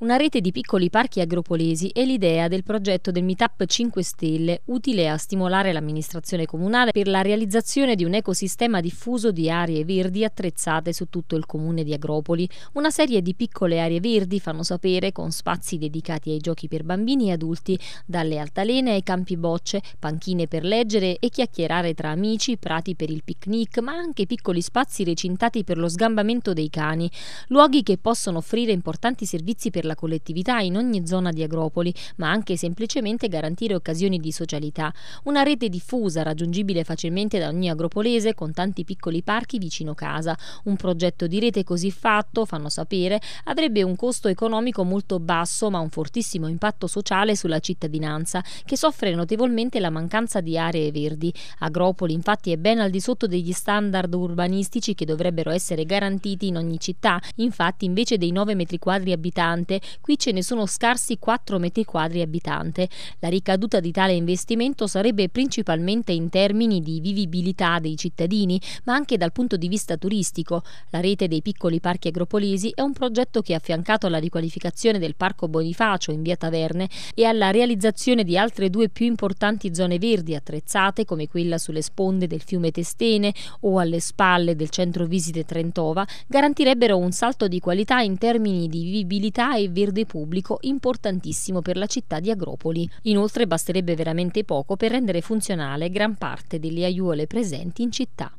Una rete di piccoli parchi agropolesi è l'idea del progetto del Meetup 5 Stelle, utile a stimolare l'amministrazione comunale per la realizzazione di un ecosistema diffuso di aree verdi attrezzate su tutto il comune di Agropoli. Una serie di piccole aree verdi, fanno sapere, con spazi dedicati ai giochi per bambini e adulti, dalle altalene ai campi bocce, panchine per leggere e chiacchierare tra amici, prati per il picnic, ma anche piccoli spazi recintati per lo sgambamento dei cani, luoghi che possono offrire importanti servizi per la collettività in ogni zona di Agropoli, ma anche semplicemente garantire occasioni di socialità. Una rete diffusa, raggiungibile facilmente da ogni agropolese, con tanti piccoli parchi vicino casa. Un progetto di rete così fatto, fanno sapere, avrebbe un costo economico molto basso, ma un fortissimo impatto sociale sulla cittadinanza, che soffre notevolmente la mancanza di aree verdi. Agropoli, infatti, è ben al di sotto degli standard urbanistici che dovrebbero essere garantiti in ogni città. Infatti, invece dei 9 metri quadri abitante, qui ce ne sono scarsi 4 metri quadri abitante. La ricaduta di tale investimento sarebbe principalmente in termini di vivibilità dei cittadini, ma anche dal punto di vista turistico. La rete dei piccoli parchi agropolesi è un progetto che, affiancato alla riqualificazione del Parco Bonifacio in via Taverne e alla realizzazione di altre due più importanti zone verdi attrezzate, come quella sulle sponde del fiume Testene o alle spalle del centro visite Trentova, garantirebbero un salto di qualità in termini di vivibilità e verde pubblico importantissimo per la città di Agropoli. Inoltre basterebbe veramente poco per rendere funzionale gran parte delle aiuole presenti in città.